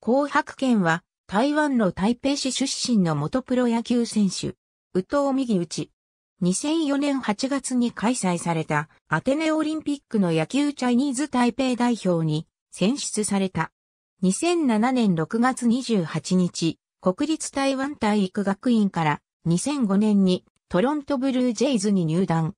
紅白県は台湾の台北市出身の元プロ野球選手、宇藤右内。2004年8月に開催されたアテネオリンピックの野球チャイニーズ台北代表に選出された。2007年6月28日、国立台湾体育学院から2005年にトロントブルージェイズに入団。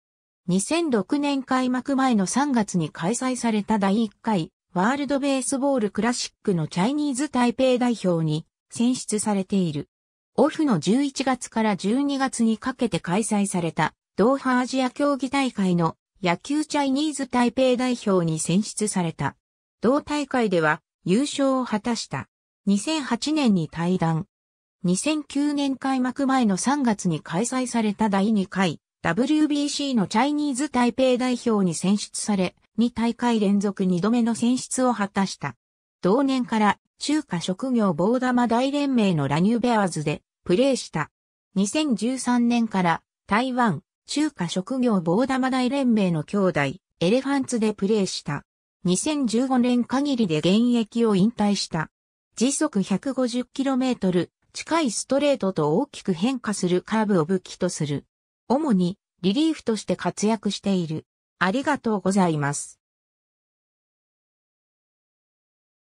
2006年開幕前の3月に開催された第1回ワールドベースボールクラシックのチャイニーズ台北代表に選出されている。オフの11月から12月にかけて開催されたドーハアジア競技大会の野球チャイニーズ台北代表に選出された。同大会では優勝を果たした。2008年に退団。2009年開幕前の3月に開催された第2回 WBC のチャイニーズ台北代表に選出され、二大会連続2度目の選出を果たした。同年から中華職業棒玉大連盟のラニューベアーズでプレーした。2013年から台湾中華職業棒玉大連盟の兄弟エレファンツでプレーした。2015年限りで現役を引退した。時速 150km 近いストレートと大きく変化するカーブを武器とする。主にリリーフとして活躍している。ありがとうございます。